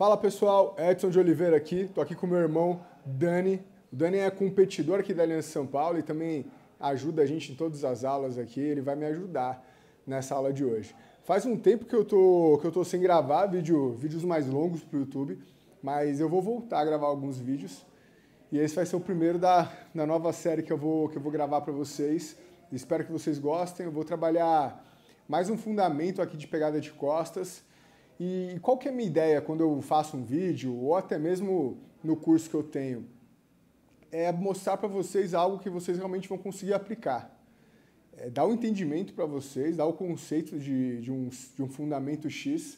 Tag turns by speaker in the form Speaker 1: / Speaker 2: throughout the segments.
Speaker 1: Fala pessoal, Edson de Oliveira aqui, estou aqui com meu irmão Dani. O Dani é competidor aqui da Aliança São Paulo e também ajuda a gente em todas as aulas aqui, ele vai me ajudar nessa aula de hoje. Faz um tempo que eu tô, que eu tô sem gravar vídeo, vídeos mais longos para o YouTube, mas eu vou voltar a gravar alguns vídeos. E esse vai ser o primeiro da, da nova série que eu vou, que eu vou gravar para vocês. Espero que vocês gostem. Eu vou trabalhar mais um fundamento aqui de pegada de costas e qual que é a minha ideia quando eu faço um vídeo ou até mesmo no curso que eu tenho? É mostrar para vocês algo que vocês realmente vão conseguir aplicar. É dar o um entendimento para vocês, dar o um conceito de, de, um, de um fundamento X,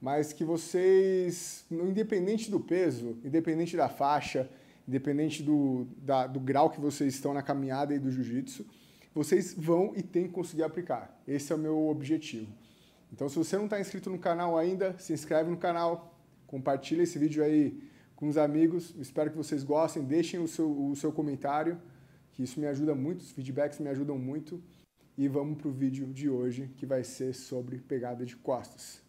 Speaker 1: mas que vocês, independente do peso, independente da faixa, independente do, da, do grau que vocês estão na caminhada e do jiu-jitsu, vocês vão e têm que conseguir aplicar. Esse é o meu objetivo. Então, se você não está inscrito no canal ainda, se inscreve no canal, compartilha esse vídeo aí com os amigos. Espero que vocês gostem, deixem o seu, o seu comentário, que isso me ajuda muito, os feedbacks me ajudam muito. E vamos para o vídeo de hoje, que vai ser sobre pegada de costas.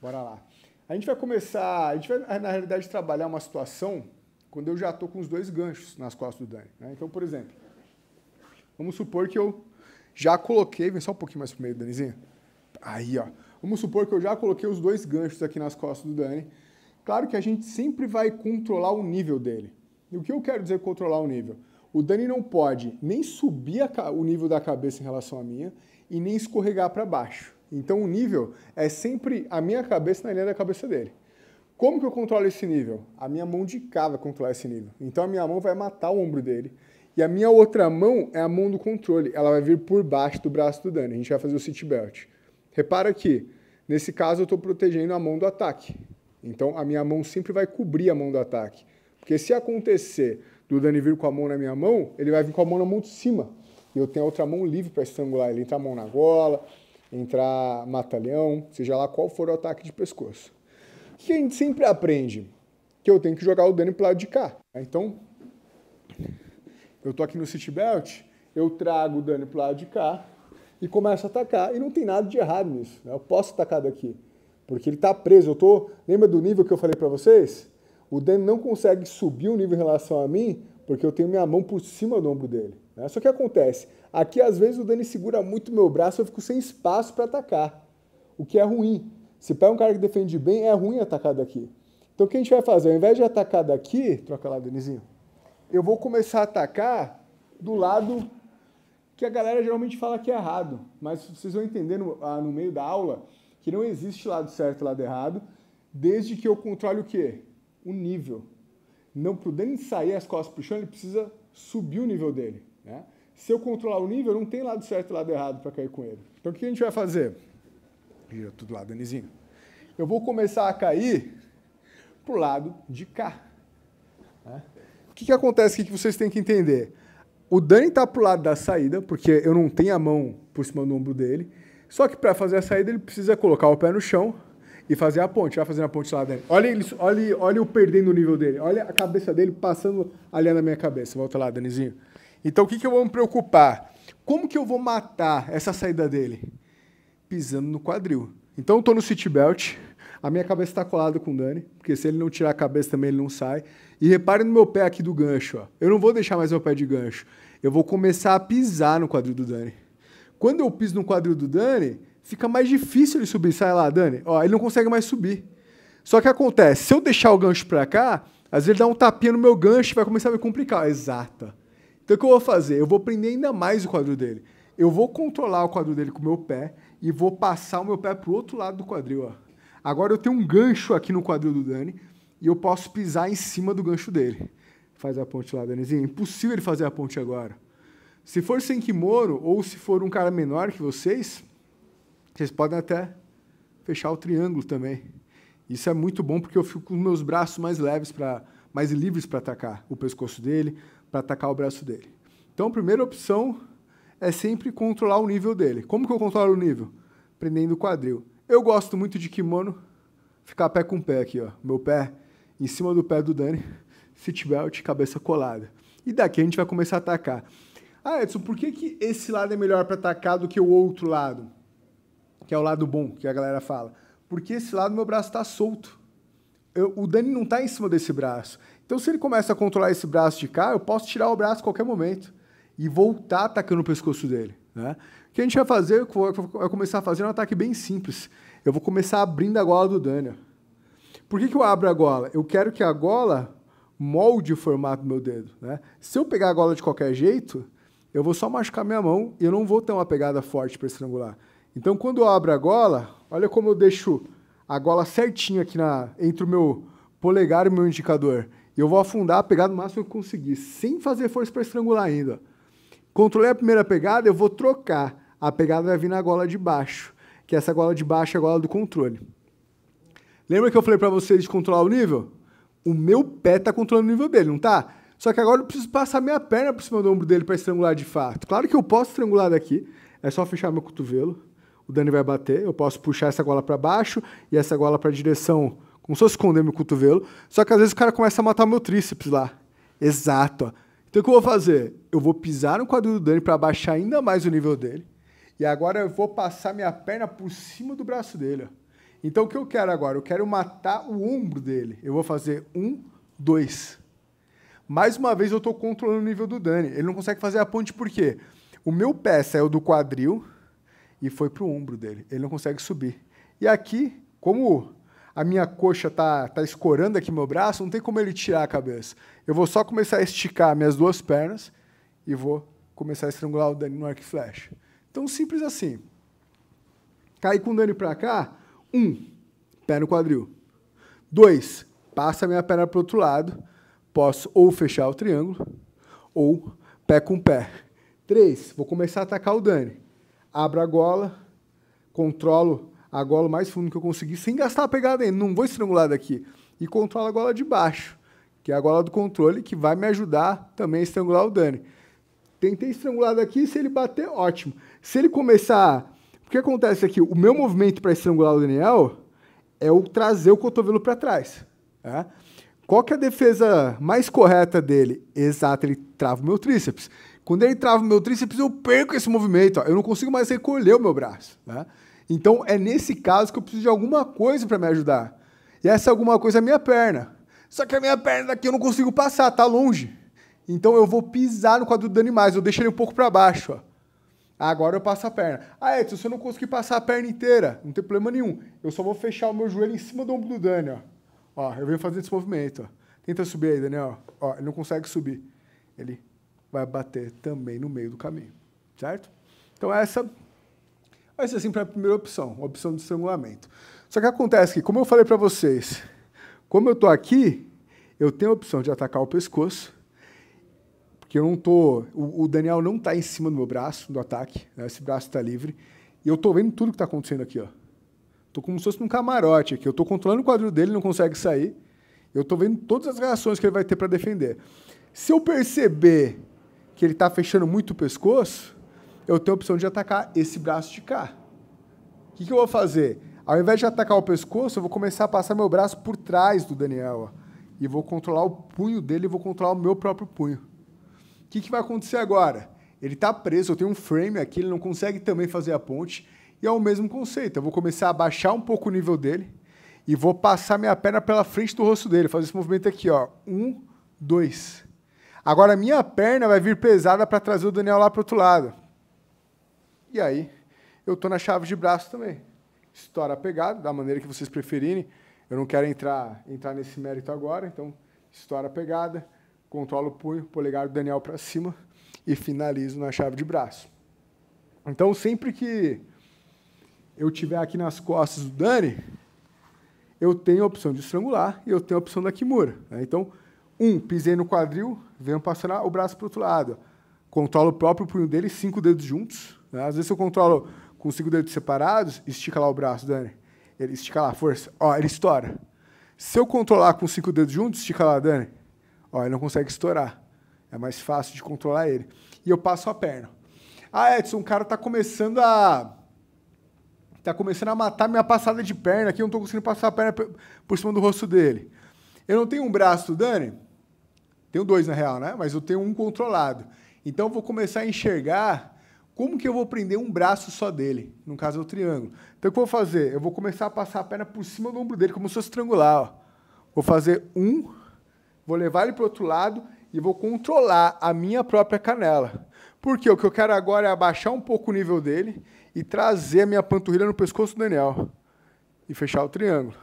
Speaker 1: Bora lá. A gente vai começar, a gente vai, na realidade, trabalhar uma situação quando eu já estou com os dois ganchos nas costas do Dani. Né? Então, por exemplo, vamos supor que eu já coloquei, vem só um pouquinho mais para o meio, Danizinho. Aí, ó. Vamos supor que eu já coloquei os dois ganchos aqui nas costas do Dani. Claro que a gente sempre vai controlar o nível dele. E o que eu quero dizer controlar o nível? O Dani não pode nem subir a, o nível da cabeça em relação à minha e nem escorregar para baixo. Então o nível é sempre a minha cabeça na linha da cabeça dele. Como que eu controlo esse nível? A minha mão de cá vai controlar esse nível. Então a minha mão vai matar o ombro dele. E a minha outra mão é a mão do controle. Ela vai vir por baixo do braço do Dani. A gente vai fazer o seat belt. Repara que, nesse caso, eu estou protegendo a mão do ataque. Então, a minha mão sempre vai cobrir a mão do ataque. Porque se acontecer do Dani vir com a mão na minha mão, ele vai vir com a mão na mão de cima. E eu tenho a outra mão livre para estrangular ele. Entrar a mão na gola, entrar mata-leão, seja lá qual for o ataque de pescoço. O que a gente sempre aprende? Que eu tenho que jogar o Dani para o lado de cá. Então, eu estou aqui no city belt, eu trago o Dani para o lado de cá, e começa a atacar. E não tem nada de errado nisso. Né? Eu posso atacar daqui, porque ele está preso. Eu tô, lembra do nível que eu falei para vocês? O Dan não consegue subir o nível em relação a mim, porque eu tenho minha mão por cima do ombro dele. Né? Só que acontece, aqui às vezes o Dani segura muito meu braço, eu fico sem espaço para atacar, o que é ruim. Se pega um cara que defende bem, é ruim atacar daqui. Então o que a gente vai fazer? Ao invés de atacar daqui, troca lá, Denizinho, eu vou começar a atacar do lado que a galera geralmente fala que é errado, mas vocês vão entender no, ah, no meio da aula que não existe lado certo e lado errado, desde que eu controle o quê? O nível. Não, para o Denis sair as costas para o chão, ele precisa subir o nível dele. Né? Se eu controlar o nível, não tem lado certo e lado errado para cair com ele. Então o que a gente vai fazer? Vira tudo lá, Danizinho. Eu vou começar a cair para o lado de cá. Né? O que, que acontece aqui que vocês têm que entender? O Dani tá pro lado da saída, porque eu não tenho a mão por cima do ombro dele. Só que para fazer a saída, ele precisa colocar o pé no chão e fazer a ponte. Vai fazendo a ponte lá, dentro. Olha, ele, olha, olha eu perdendo o nível dele. Olha a cabeça dele passando ali na minha cabeça. Volta lá, Danizinho. Então, o que, que eu vou me preocupar? Como que eu vou matar essa saída dele? Pisando no quadril. Então, eu tô no seat belt a minha cabeça está colada com o Dani, porque se ele não tirar a cabeça também ele não sai. E repare no meu pé aqui do gancho, ó. Eu não vou deixar mais meu pé de gancho. Eu vou começar a pisar no quadril do Dani. Quando eu piso no quadril do Dani, fica mais difícil ele subir. Sai lá, Dani. Ó, ele não consegue mais subir. Só que acontece, se eu deixar o gancho para cá, às vezes ele dá um tapinha no meu gancho e vai começar a me complicar. Exata. Então o que eu vou fazer? Eu vou prender ainda mais o quadril dele. Eu vou controlar o quadril dele com o meu pé e vou passar o meu pé pro outro lado do quadril, ó. Agora eu tenho um gancho aqui no quadril do Dani e eu posso pisar em cima do gancho dele. Faz a ponte lá, Danizinho. É impossível ele fazer a ponte agora. Se for sem kimono ou se for um cara menor que vocês, vocês podem até fechar o triângulo também. Isso é muito bom porque eu fico com meus braços mais leves para mais livres para atacar o pescoço dele, para atacar o braço dele. Então, a primeira opção é sempre controlar o nível dele. Como que eu controlo o nível? Prendendo o quadril. Eu gosto muito de kimono, ficar pé com pé aqui, ó. Meu pé em cima do pé do Dani, seatbelt, cabeça colada. E daqui a gente vai começar a atacar. Ah, Edson, por que, que esse lado é melhor para atacar do que o outro lado? Que é o lado bom, que a galera fala. Porque esse lado meu braço está solto. Eu, o Dani não está em cima desse braço. Então, se ele começa a controlar esse braço de cá, eu posso tirar o braço a qualquer momento e voltar atacando o pescoço dele. Né? O que a gente vai fazer é começar a fazer um ataque bem simples. Eu vou começar abrindo a gola do Daniel. Por que, que eu abro a gola? Eu quero que a gola molde o formato do meu dedo. Né? Se eu pegar a gola de qualquer jeito, eu vou só machucar minha mão e eu não vou ter uma pegada forte para estrangular. Então, quando eu abro a gola, olha como eu deixo a gola certinho aqui na, entre o meu polegar e o meu indicador. E eu vou afundar, pegar no máximo que eu conseguir, sem fazer força para estrangular ainda. Controlei a primeira pegada, eu vou trocar. A pegada vai vir na gola de baixo, que é essa gola de baixo é a gola do controle. Lembra que eu falei para vocês de controlar o nível? O meu pé está controlando o nível dele, não tá? Só que agora eu preciso passar minha perna por cima do ombro dele para estrangular de fato. Claro que eu posso estrangular daqui, é só fechar meu cotovelo, o Dani vai bater, eu posso puxar essa gola para baixo e essa gola para direção, como se eu esconder meu cotovelo. Só que às vezes o cara começa a matar meu tríceps lá. Exato, ó. Então o que eu vou fazer? Eu vou pisar no quadril do Dani para baixar ainda mais o nível dele. E agora eu vou passar minha perna por cima do braço dele. Ó. Então o que eu quero agora? Eu quero matar o ombro dele. Eu vou fazer um, dois. Mais uma vez eu estou controlando o nível do Dani. Ele não consegue fazer a ponte por quê? O meu pé saiu do quadril e foi para o ombro dele. Ele não consegue subir. E aqui, como a minha coxa tá, tá escorando aqui meu braço, não tem como ele tirar a cabeça. Eu vou só começar a esticar minhas duas pernas e vou começar a estrangular o Dani no arco e flecha. Então, simples assim. cair com o Dani para cá, um, pé no quadril. Dois, passa a minha perna para o outro lado, posso ou fechar o triângulo, ou pé com pé. Três, vou começar a atacar o Dani. Abro a gola, controlo a gola mais fundo que eu conseguir sem gastar a pegada ainda. Não vou estrangular daqui. E controla a gola de baixo, que é a gola do controle, que vai me ajudar também a estrangular o Dani. Tentei estrangular daqui, se ele bater, ótimo. Se ele começar. O que acontece aqui? O meu movimento para estrangular o Daniel é o trazer o cotovelo para trás. Tá? Qual que é a defesa mais correta dele? Exato, ele trava o meu tríceps. Quando ele trava o meu tríceps, eu perco esse movimento. Ó. Eu não consigo mais recolher o meu braço. Tá? Então é nesse caso que eu preciso de alguma coisa para me ajudar. E essa alguma coisa é a minha perna. Só que a minha perna daqui eu não consigo passar, tá longe. Então eu vou pisar no quadril dos animais, eu deixo ele um pouco para baixo. Ó. Agora eu passo a perna. Ah, Edson, se eu não conseguir passar a perna inteira, não tem problema nenhum. Eu só vou fechar o meu joelho em cima do ombro do Dani, ó. Ó, eu venho fazendo esse movimento, ó. Tenta subir aí, Daniel. Ó, ele não consegue subir. Ele vai bater também no meio do caminho, certo? Então essa vai assim, ser sempre a primeira opção, a opção de estrangulamento. Só que acontece que, como eu falei para vocês, como eu estou aqui, eu tenho a opção de atacar o pescoço, porque eu não tô, o, o Daniel não está em cima do meu braço, do ataque, né? esse braço está livre, e eu estou vendo tudo que está acontecendo aqui. Estou como se fosse um camarote aqui, eu estou controlando o quadril dele, não consegue sair, eu estou vendo todas as reações que ele vai ter para defender. Se eu perceber que ele está fechando muito o pescoço, eu tenho a opção de atacar esse braço de cá. O que, que, eu vou fazer? Ao invés de atacar o pescoço, eu vou começar a passar meu braço por trás do Daniel. Ó, e vou controlar o punho dele e vou controlar o meu próprio punho. O que, que vai acontecer agora? Ele está preso, eu tenho um frame aqui, ele não consegue também fazer a ponte. E é o mesmo conceito. Eu vou começar a baixar um pouco o nível dele e vou passar minha perna pela frente do rosto dele, fazer esse movimento aqui, ó. Um, dois. Agora minha perna vai vir pesada para trazer o Daniel lá para o outro lado. E aí eu estou na chave de braço também. Estoura a pegada, da maneira que vocês preferirem. Eu não quero entrar, entrar nesse mérito agora, então estoura a pegada, controlo o punho, polegar do Daniel para cima e finalizo na chave de braço. Então, sempre que eu tiver aqui nas costas do Dani, eu tenho a opção de estrangular e eu tenho a opção da Kimura. Né? Então, um, pisei no quadril, venho passar o braço para o outro lado controlo o próprio punho dele, cinco dedos juntos. Né? Às vezes eu controlo com cinco dedos separados, estica lá o braço, Dani. Ele estica lá, força. Ó, ele estoura. Se eu controlar com cinco dedos juntos, estica lá, Dani. Ó, ele não consegue estourar. É mais fácil de controlar ele. E eu passo a perna. Ah, Edson, o cara tá começando a. Tá começando a matar minha passada de perna aqui, eu não tô conseguindo passar a perna por cima do rosto dele. Eu não tenho um braço, Dani. Tenho dois, na real, né? Mas eu tenho um controlado. Então eu vou começar a enxergar como que eu vou prender um braço só dele, no caso é o triângulo. Então o que eu vou fazer? Eu vou começar a passar a perna por cima do ombro dele, como se fosse estrangular. Ó. Vou fazer um, vou levar ele para o outro lado e vou controlar a minha própria canela. Porque o que eu quero agora é abaixar um pouco o nível dele e trazer a minha panturrilha no pescoço do Daniel e fechar o triângulo.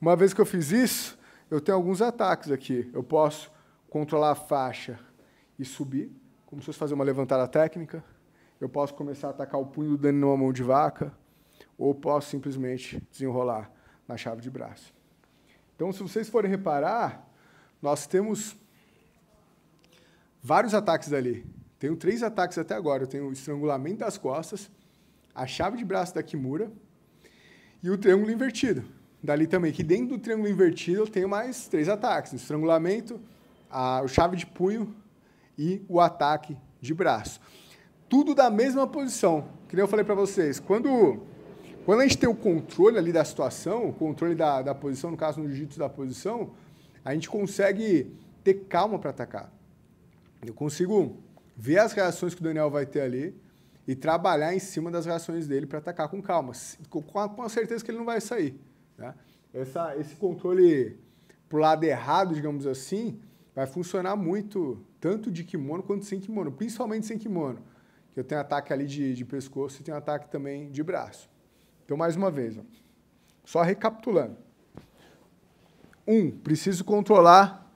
Speaker 1: Uma vez que eu fiz isso, eu tenho alguns ataques aqui. Eu posso controlar a faixa e subir como se fosse fazer uma levantada técnica. Eu posso começar a atacar o punho do Dani numa mão de vaca, ou posso simplesmente desenrolar na chave de braço. Então, se vocês forem reparar, nós temos vários ataques dali. Tenho três ataques até agora. Eu tenho o estrangulamento das costas, a chave de braço da Kimura e o triângulo invertido. Dali também, que dentro do triângulo invertido eu tenho mais três ataques. O estrangulamento, a chave de punho e o ataque de braço. Tudo da mesma posição. Que nem eu falei para vocês, quando, quando a gente tem o controle ali da situação, o controle da, da posição, no caso no jiu-jitsu da posição, a gente consegue ter calma para atacar. Eu consigo ver as reações que o Daniel vai ter ali e trabalhar em cima das reações dele para atacar com calma, com a, com a, certeza que ele não vai sair. Né? Essa, esse controle pro lado errado, digamos assim, vai funcionar muito tanto de kimono quanto sem kimono, principalmente sem kimono, que eu tenho ataque ali de, de pescoço e tenho ataque também de braço. Então, mais uma vez, ó. só recapitulando. Um, preciso controlar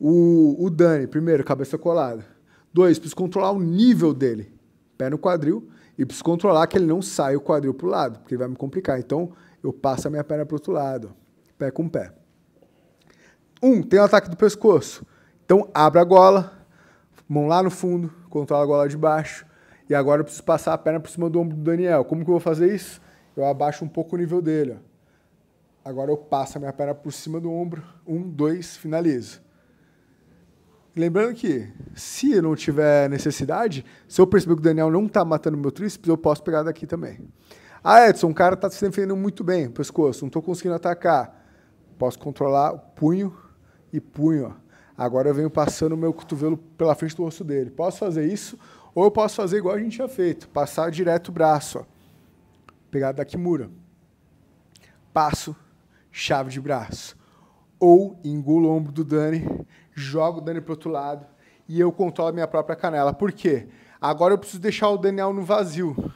Speaker 1: o, o Dani, primeiro, cabeça colada. Dois, preciso controlar o nível dele, pé no quadril, e preciso controlar que ele não saia o quadril para o lado, porque vai me complicar. Então, eu passo a minha perna para o outro lado, pé com pé. Um, tem o ataque do pescoço. Então, abra a gola, mão lá no fundo, controla a gola de baixo. E agora eu preciso passar a perna por cima do ombro do Daniel. Como que eu vou fazer isso? Eu abaixo um pouco o nível dele. Ó. Agora eu passo a minha perna por cima do ombro. Um, dois, finalizo. Lembrando que, se eu não tiver necessidade, se eu perceber que o Daniel não está matando meu tríceps, eu posso pegar daqui também. Ah, Edson, o cara está se defendendo muito bem, pescoço, não estou conseguindo atacar. Posso controlar o punho e punho. Ó. Agora eu venho passando o meu cotovelo pela frente do osso dele. Posso fazer isso? Ou eu posso fazer igual a gente tinha feito, passar direto o braço, ó. pegar da Kimura. Passo, chave de braço. Ou engulo o ombro do Dani, jogo o Dani para outro lado e eu controlo a minha própria canela. Por quê? Agora eu preciso deixar o Daniel no vazio.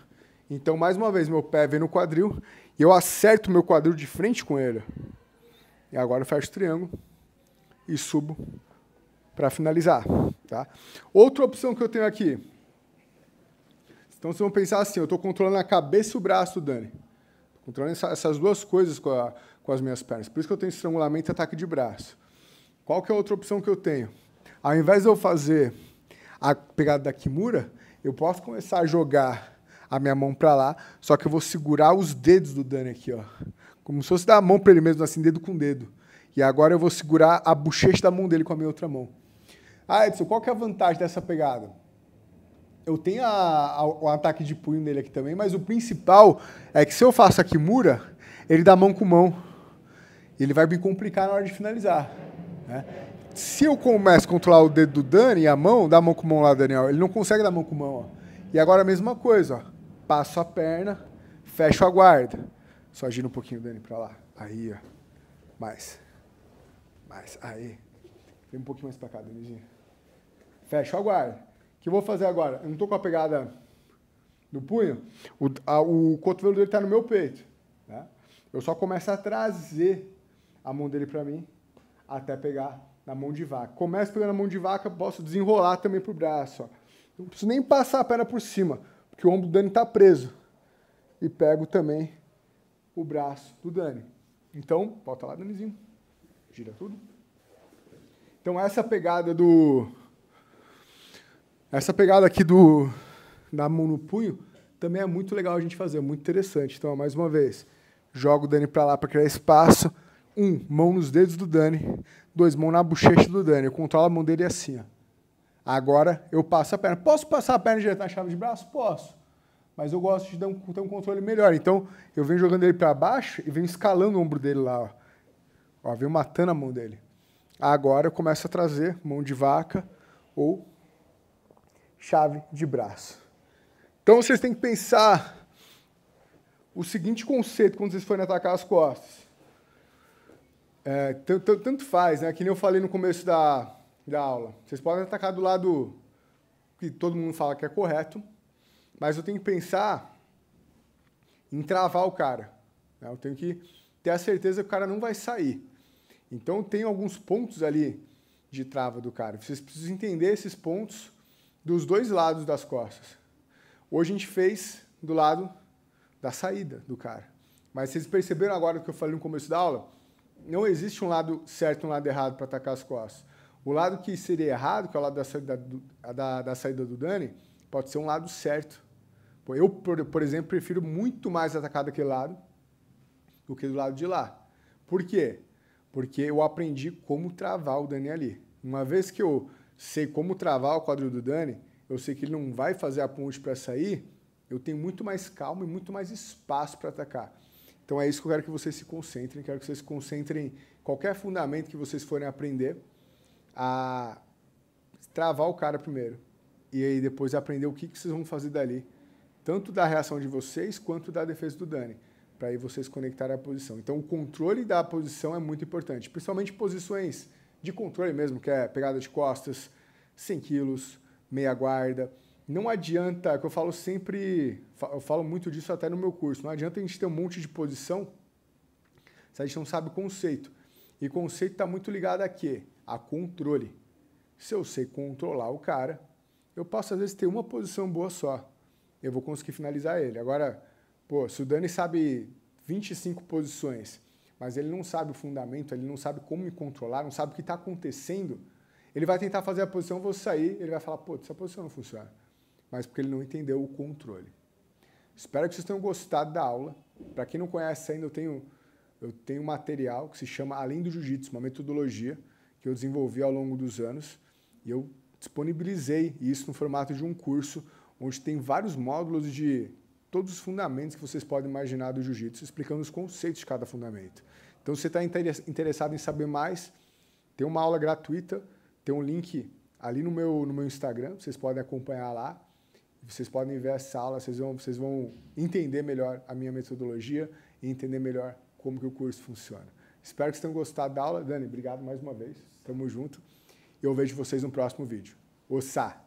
Speaker 1: Então, mais uma vez, meu pé vem no quadril e eu acerto meu quadril de frente com ele. E agora eu fecho o triângulo e subo para finalizar. Tá? Outra opção que eu tenho aqui. Então, vocês vão pensar assim, eu estou controlando a cabeça e o braço do Dani. Estou controlando essa, essas duas coisas com, a, com, as minhas pernas. Por isso que eu tenho estrangulamento e ataque de braço. Qual que é a outra opção que eu tenho? Ao invés de eu fazer a pegada da Kimura, eu posso começar a jogar a minha mão para lá, só que eu vou segurar os dedos do Dani aqui, ó. Como se fosse dar a mão para ele mesmo, assim, dedo com dedo. E agora eu vou segurar a bochecha da mão dele com a minha outra mão. Ah, Edson, qual que é a vantagem dessa pegada? Eu tenho a, a, o ataque de punho dele aqui também, mas o principal é que se eu faço a Kimura, ele dá mão com mão. Ele vai me complicar na hora de finalizar. Né? Se eu começo a controlar o dedo do Dani e a mão, dá mão com mão lá, Daniel. Ele não consegue dar mão com mão. Ó. E agora a mesma coisa. Ó. Passo a perna, fecho a guarda. Só gira um pouquinho, Dani, para lá. Aí, ó. Mais. Mas, aí. Vem um pouquinho mais pra cá, Denise. Fecha o aguardo. O que eu vou fazer agora? Eu não tô com a pegada no punho. O, a, o cotovelo dele tá no meu peito. Né? Eu só começo a trazer a mão dele para mim até pegar na mão de vaca. Começo pegando a mão de vaca, posso desenrolar também pro braço. Ó. Não preciso nem passar a perna por cima, porque o ombro do Dani tá preso. E pego também o braço do Dani. Então, volta lá, Danizinho tira tudo. Então essa pegada do essa pegada aqui do da mão no punho também é muito legal a gente fazer, muito interessante. Então, mais uma vez, jogo o Dani para lá para criar espaço. Um, mão nos dedos do Dani. Dois, mão na bochecha do Dani. Eu controlo a mão dele assim. Ó. Agora eu passo a perna. Posso passar a perna e na chave de braço? Posso. Mas eu gosto de dar um, ter um controle melhor. Então, eu venho jogando ele para baixo e venho escalando o ombro dele lá. Ó. Ó, veio matando a mão dele. Agora eu começo a trazer mão de vaca ou chave de braço. Então vocês têm que pensar o seguinte conceito quando vocês forem atacar as costas. É, tanto, faz, né? Que nem eu falei no começo da, da aula. Vocês podem atacar do lado que todo mundo fala que é correto, mas eu tenho que pensar em travar o cara. Né? Eu tenho que ter a certeza que o cara não vai sair. Então tem alguns pontos ali de trava do cara. Vocês precisam entender esses pontos dos dois lados das costas. Hoje a gente fez do lado da saída do cara. Mas vocês perceberam agora que eu falei no começo da aula? Não existe um lado certo e um lado errado para atacar as costas. O lado que seria errado, que é o lado da saída do, da, da saída do Dani, pode ser um lado certo. Eu, por, por exemplo, prefiro muito mais atacar daquele lado do que do lado de lá. Por quê? porque eu aprendi como travar o Dani ali. Uma vez que eu sei como travar o quadril do Dani, eu sei que ele não vai fazer a ponte para sair, eu tenho muito mais calma e muito mais espaço para atacar. Então é isso que eu quero que vocês se concentrem, quero que vocês se concentrem em qualquer fundamento que vocês forem aprender a travar o cara primeiro e aí depois aprender o que, que vocês vão fazer dali, tanto da reação de vocês quanto da defesa do Dani para aí vocês conectarem a posição. Então, o controle da posição é muito importante, principalmente posições de controle mesmo, que é pegada de costas, 100 quilos, meia guarda. Não adianta, que eu falo sempre, eu falo muito disso até no meu curso, não adianta a gente ter um monte de posição se a gente não sabe o conceito. E conceito está muito ligado a quê? A controle. Se eu sei controlar o cara, eu posso às vezes ter uma posição boa só. Eu vou conseguir finalizar ele. Agora, Pô, se o Dani sabe 25 posições, mas ele não sabe o fundamento, ele não sabe como me controlar, não sabe o que está acontecendo, ele vai tentar fazer a posição, vou sair, ele vai falar, pô, essa posição não funciona. Mas porque ele não entendeu o controle. Espero que vocês tenham gostado da aula. Para quem não conhece ainda, eu tenho, eu tenho um material que se chama Além do Jiu-Jitsu, uma metodologia que eu desenvolvi ao longo dos anos. E eu disponibilizei isso no formato de um curso, onde tem vários módulos de todos os fundamentos que vocês podem imaginar do jiu-jitsu, explicando os conceitos de cada fundamento. Então, se você está interessado em saber mais, tem uma aula gratuita, tem um link ali no meu, no meu Instagram, vocês podem acompanhar lá. Vocês podem ver essa aula, vocês vão, vocês vão entender melhor a minha metodologia e entender melhor como que o curso funciona. Espero que vocês tenham gostado da aula. Dani, obrigado mais uma vez. Tamo junto. Eu vejo vocês no próximo vídeo. Ossá!